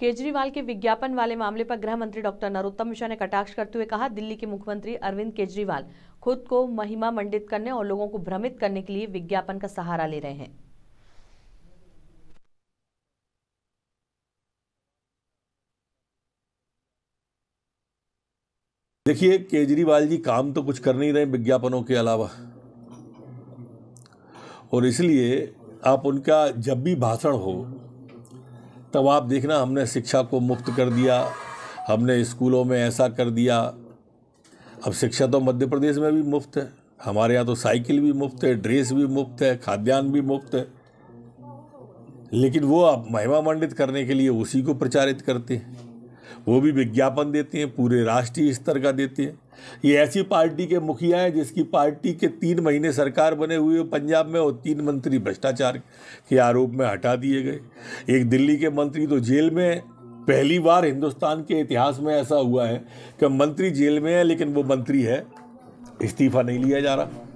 केजरीवाल के विज्ञापन वाले मामले पर गृह मंत्री डॉक्टर नरोत्तम मिश्रा ने कटाक्ष करते हुए कहा दिल्ली के मुख्यमंत्री अरविंद केजरीवाल खुद को महिमा मंडित करने और लोगों को भ्रमित करने के लिए विज्ञापन का सहारा ले रहे हैं देखिए केजरीवाल जी काम तो कुछ कर नहीं रहे विज्ञापनों के अलावा और इसलिए आप उनका जब भी भाषण हो तब आप देखना हमने शिक्षा को मुक्त कर दिया हमने स्कूलों में ऐसा कर दिया अब शिक्षा तो मध्य प्रदेश में भी मुफ्त है हमारे यहाँ तो साइकिल भी मुफ्त है ड्रेस भी मुफ्त है खाद्यान्न भी मुफ्त है लेकिन वो आप महिमा मंडित करने के लिए उसी को प्रचारित करते हैं वो भी विज्ञापन देते हैं पूरे राष्ट्रीय स्तर का देते हैं ये ऐसी पार्टी के मुखिया हैं जिसकी पार्टी के तीन महीने सरकार बने हुए पंजाब में और तीन मंत्री भ्रष्टाचार के आरोप में हटा दिए गए एक दिल्ली के मंत्री तो जेल में पहली बार हिंदुस्तान के इतिहास में ऐसा हुआ है कि मंत्री जेल में है लेकिन वो मंत्री है इस्तीफा नहीं लिया जा रहा